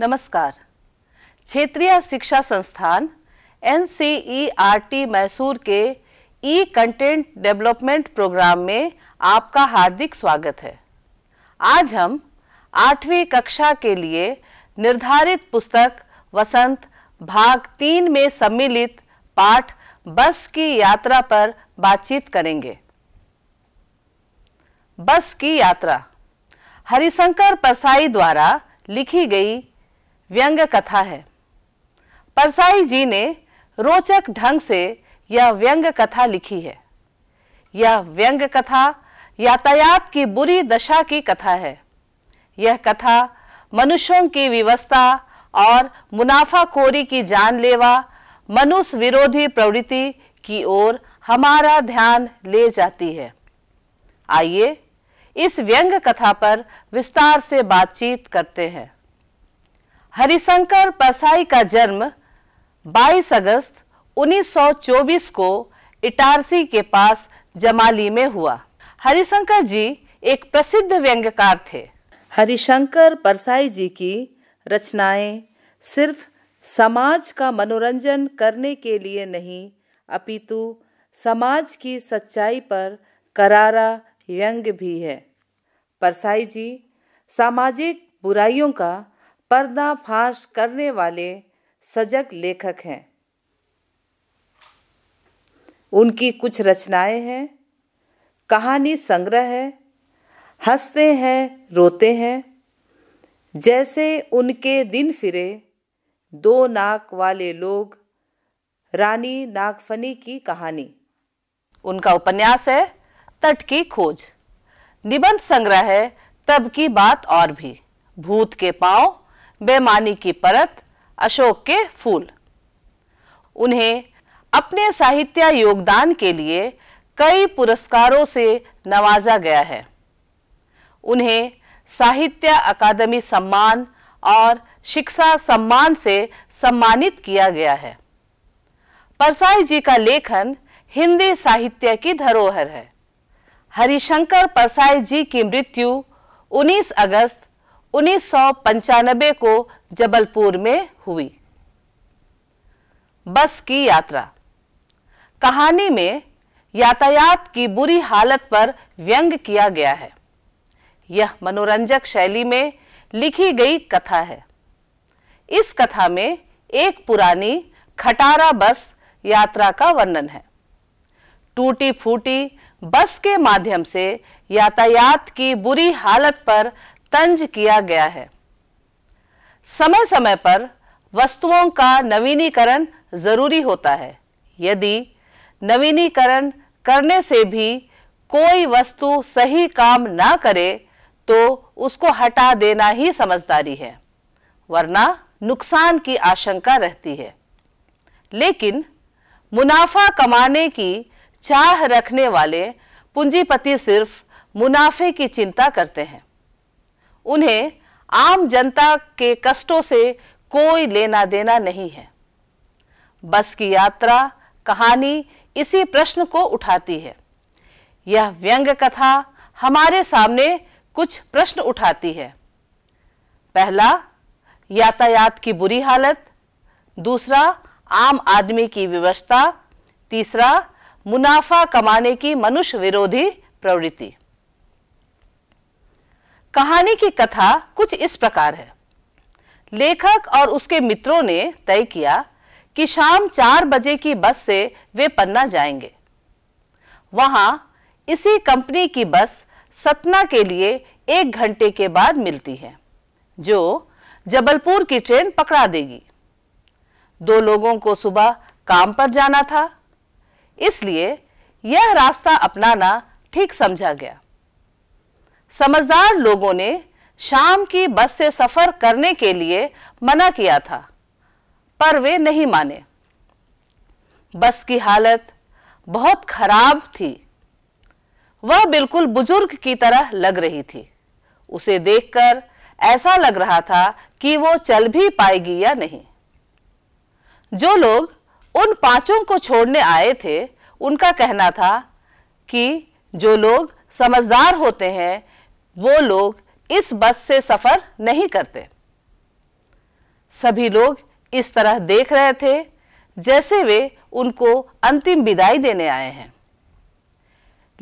नमस्कार क्षेत्रीय शिक्षा संस्थान एन मैसूर के ई कंटेंट डेवलपमेंट प्रोग्राम में आपका हार्दिक स्वागत है आज हम आठवीं कक्षा के लिए निर्धारित पुस्तक वसंत भाग तीन में सम्मिलित पाठ बस की यात्रा पर बातचीत करेंगे बस की यात्रा हरिशंकर परसाई द्वारा लिखी गई व्यंग कथा है परसाई जी ने रोचक ढंग से यह व्यंग कथा लिखी है यह व्यंग कथा यातायात की बुरी दशा की कथा है यह कथा मनुष्यों की विवस्था और मुनाफाखोरी की जानलेवा मनुष्य विरोधी प्रवृत्ति की ओर हमारा ध्यान ले जाती है आइए इस व्यंग कथा पर विस्तार से बातचीत करते हैं हरिशंकर पसाई का जन्म 22 अगस्त 1924 को इटारसी के पास जमाली में हुआ हरिशंकर जी एक प्रसिद्ध व्यंग्यकार थे हरिशंकर परसाई जी की रचनाएं सिर्फ समाज का मनोरंजन करने के लिए नहीं अपितु समाज की सच्चाई पर करारा व्यंग्य भी है परसाई जी सामाजिक बुराइयों का पर्दाफाश करने वाले सजग लेखक हैं उनकी कुछ रचनाएं हैं कहानी संग्रह है हंसते हैं रोते हैं जैसे उनके दिन फिरे दो नाक वाले लोग रानी नागफनी की कहानी उनका उपन्यास है तट की खोज निबंध संग्रह है तब की बात और भी भूत के पांव बेमानी की परत अशोक के फूल उन्हें अपने साहित्य योगदान के लिए कई पुरस्कारों से नवाजा गया है उन्हें साहित्य अकादमी सम्मान और शिक्षा सम्मान से सम्मानित किया गया है परसाई जी का लेखन हिंदी साहित्य की धरोहर है हरिशंकर परसाई जी की मृत्यु 19 अगस्त उन्नीस को जबलपुर में हुई बस की यात्रा कहानी में यातायात की बुरी हालत पर व्यंग किया गया है यह मनोरंजक शैली में लिखी गई कथा है इस कथा में एक पुरानी खटारा बस यात्रा का वर्णन है टूटी फूटी बस के माध्यम से यातायात की बुरी हालत पर तंज किया गया है समय समय पर वस्तुओं का नवीनीकरण जरूरी होता है यदि नवीनीकरण करने से भी कोई वस्तु सही काम ना करे तो उसको हटा देना ही समझदारी है वरना नुकसान की आशंका रहती है लेकिन मुनाफा कमाने की चाह रखने वाले पूंजीपति सिर्फ मुनाफे की चिंता करते हैं उन्हें आम जनता के कष्टों से कोई लेना देना नहीं है बस की यात्रा कहानी इसी प्रश्न को उठाती है यह व्यंग कथा हमारे सामने कुछ प्रश्न उठाती है पहला यातायात की बुरी हालत दूसरा आम आदमी की विवशता तीसरा मुनाफा कमाने की मनुष्य विरोधी प्रवृत्ति कहानी की कथा कुछ इस प्रकार है लेखक और उसके मित्रों ने तय किया कि शाम चार बजे की बस से वे पन्ना जाएंगे वहां इसी कंपनी की बस सतना के लिए एक घंटे के बाद मिलती है जो जबलपुर की ट्रेन पकड़ा देगी दो लोगों को सुबह काम पर जाना था इसलिए यह रास्ता अपनाना ठीक समझा गया समझदार लोगों ने शाम की बस से सफर करने के लिए मना किया था पर वे नहीं माने बस की हालत बहुत खराब थी वह बिल्कुल बुजुर्ग की तरह लग रही थी उसे देखकर ऐसा लग रहा था कि वो चल भी पाएगी या नहीं जो लोग उन पांचों को छोड़ने आए थे उनका कहना था कि जो लोग समझदार होते हैं वो लोग इस बस से सफ़र नहीं करते सभी लोग इस तरह देख रहे थे जैसे वे उनको अंतिम विदाई देने आए हैं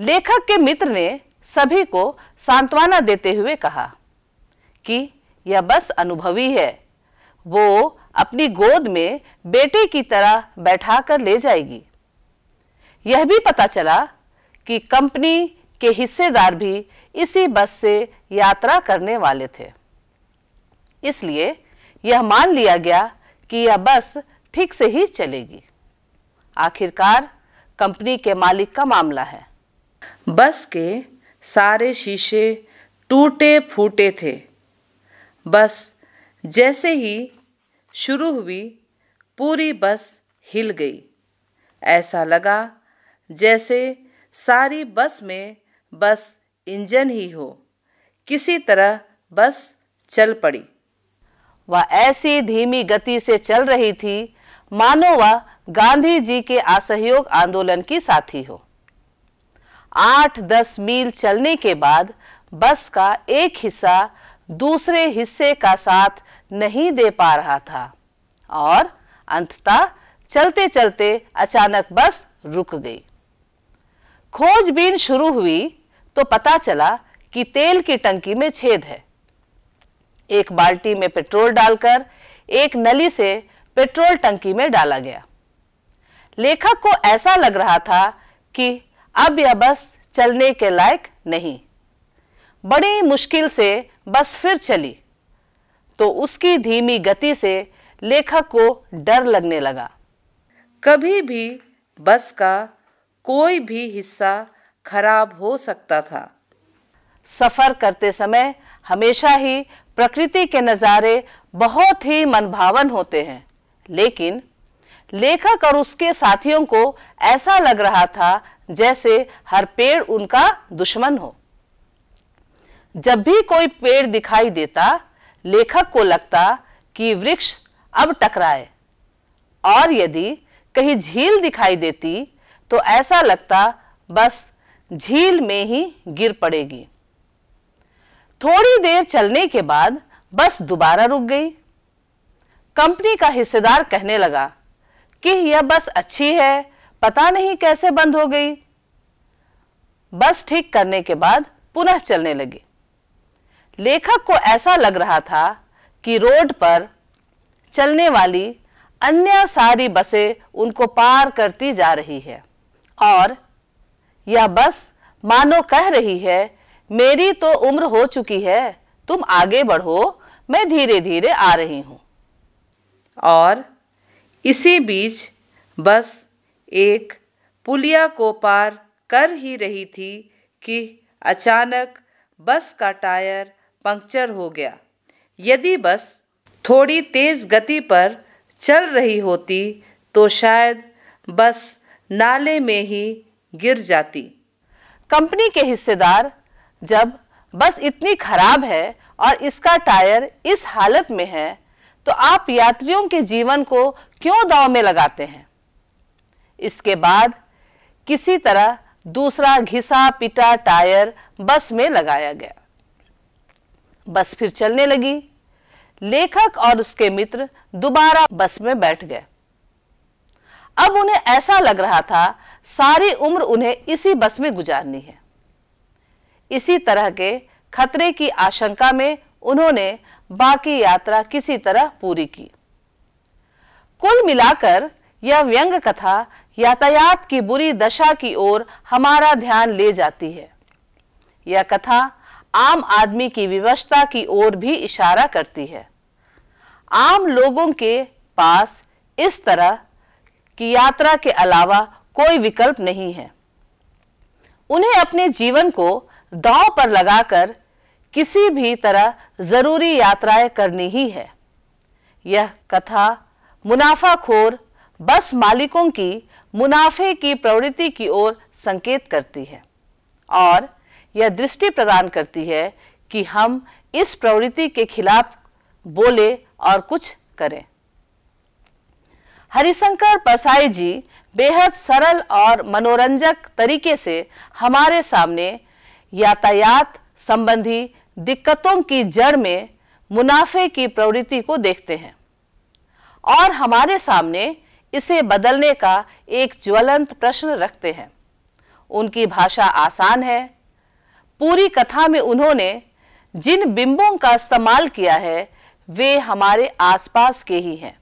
लेखक के मित्र ने सभी को सांत्वना देते हुए कहा कि यह बस अनुभवी है वो अपनी गोद में बेटे की तरह बैठा कर ले जाएगी यह भी पता चला कि कंपनी के हिस्सेदार भी इसी बस से यात्रा करने वाले थे इसलिए यह मान लिया गया कि यह बस ठीक से ही चलेगी आखिरकार कंपनी के मालिक का मामला है बस के सारे शीशे टूटे फूटे थे बस जैसे ही शुरू हुई पूरी बस हिल गई ऐसा लगा जैसे सारी बस में बस इंजन ही हो किसी तरह बस चल पड़ी वह ऐसी धीमी गति से चल रही थी मानो वह गांधी जी के असहयोग आंदोलन की साथी हो आठ दस मील चलने के बाद बस का एक हिस्सा दूसरे हिस्से का साथ नहीं दे पा रहा था और अंततः चलते चलते अचानक बस रुक गई खोजबीन शुरू हुई तो पता चला कि तेल की टंकी में छेद है एक बाल्टी में पेट्रोल डालकर एक नली से पेट्रोल टंकी में डाला गया लेखक को ऐसा लग रहा था कि अब यह बस चलने के लायक नहीं बड़ी मुश्किल से बस फिर चली तो उसकी धीमी गति से लेखक को डर लगने लगा कभी भी बस का कोई भी हिस्सा खराब हो सकता था सफ़र करते समय हमेशा ही प्रकृति के नज़ारे बहुत ही मनभावन होते हैं लेकिन लेखक और उसके साथियों को ऐसा लग रहा था जैसे हर पेड़ उनका दुश्मन हो जब भी कोई पेड़ दिखाई देता लेखक को लगता कि वृक्ष अब टकराए और यदि कहीं झील दिखाई देती तो ऐसा लगता बस झील में ही गिर पड़ेगी थोड़ी देर चलने के बाद बस दोबारा रुक गई कंपनी का हिस्सेदार कहने लगा कि यह बस अच्छी है पता नहीं कैसे बंद हो गई बस ठीक करने के बाद पुनः चलने लगी लेखक को ऐसा लग रहा था कि रोड पर चलने वाली अन्य सारी बसें उनको पार करती जा रही है और या बस मानो कह रही है मेरी तो उम्र हो चुकी है तुम आगे बढ़ो मैं धीरे धीरे आ रही हूँ और इसी बीच बस एक पुलिया को पार कर ही रही थी कि अचानक बस का टायर पंक्चर हो गया यदि बस थोड़ी तेज़ गति पर चल रही होती तो शायद बस नाले में ही गिर जाती कंपनी के हिस्सेदार जब बस इतनी खराब है और इसका टायर इस हालत में है तो आप यात्रियों के जीवन को क्यों दाव में लगाते हैं इसके बाद किसी तरह दूसरा घिसा पिटा टायर बस में लगाया गया बस फिर चलने लगी लेखक और उसके मित्र दोबारा बस में बैठ गए अब उन्हें ऐसा लग रहा था सारी उम्र उन्हें इसी बस में गुजारनी है इसी तरह के खतरे की आशंका में उन्होंने बाकी यात्रा किसी तरह पूरी की कुल मिलाकर यह व्यंग कथा यातायात की बुरी दशा की ओर हमारा ध्यान ले जाती है यह कथा आम आदमी की विवशता की ओर भी इशारा करती है आम लोगों के पास इस तरह की यात्रा के अलावा कोई विकल्प नहीं है उन्हें अपने जीवन को दांव पर लगाकर किसी भी तरह जरूरी यात्राएं करनी ही है यह कथा मुनाफाखोर बस मालिकों की मुनाफे की प्रवृत्ति की ओर संकेत करती है और यह दृष्टि प्रदान करती है कि हम इस प्रवृत्ति के खिलाफ बोले और कुछ करें हरिशंकर परसाई जी बेहद सरल और मनोरंजक तरीके से हमारे सामने यातायात संबंधी दिक्कतों की जड़ में मुनाफे की प्रवृत्ति को देखते हैं और हमारे सामने इसे बदलने का एक ज्वलंत प्रश्न रखते हैं उनकी भाषा आसान है पूरी कथा में उन्होंने जिन बिंबों का इस्तेमाल किया है वे हमारे आसपास के ही हैं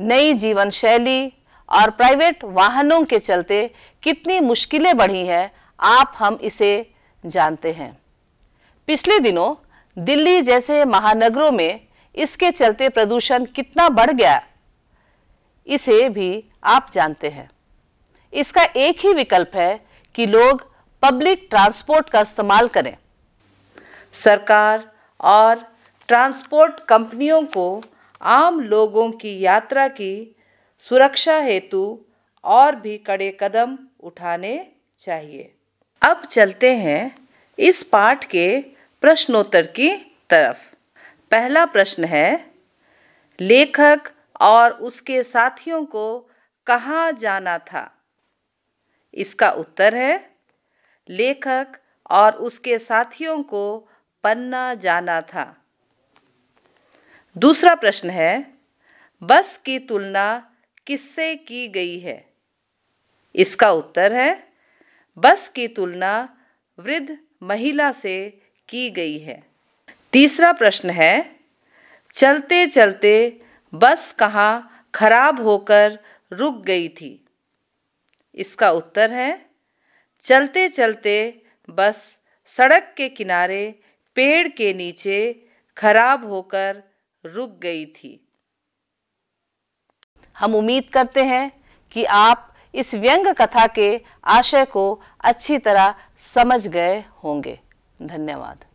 नई जीवन शैली और प्राइवेट वाहनों के चलते कितनी मुश्किलें बढ़ी हैं आप हम इसे जानते हैं पिछले दिनों दिल्ली जैसे महानगरों में इसके चलते प्रदूषण कितना बढ़ गया इसे भी आप जानते हैं इसका एक ही विकल्प है कि लोग पब्लिक ट्रांसपोर्ट का इस्तेमाल करें सरकार और ट्रांसपोर्ट कंपनियों को आम लोगों की यात्रा की सुरक्षा हेतु और भी कड़े कदम उठाने चाहिए अब चलते हैं इस पाठ के प्रश्नोत्तर की तरफ पहला प्रश्न है लेखक और उसके साथियों को कहाँ जाना था इसका उत्तर है लेखक और उसके साथियों को पन्ना जाना था दूसरा प्रश्न है बस की तुलना किससे की गई है इसका उत्तर है बस की तुलना वृद्ध महिला से की गई है तीसरा प्रश्न है चलते चलते बस कहाँ खराब होकर रुक गई थी इसका उत्तर है चलते चलते बस सड़क के किनारे पेड़ के नीचे खराब होकर रुक गई थी हम उम्मीद करते हैं कि आप इस व्यंग कथा के आशय को अच्छी तरह समझ गए होंगे धन्यवाद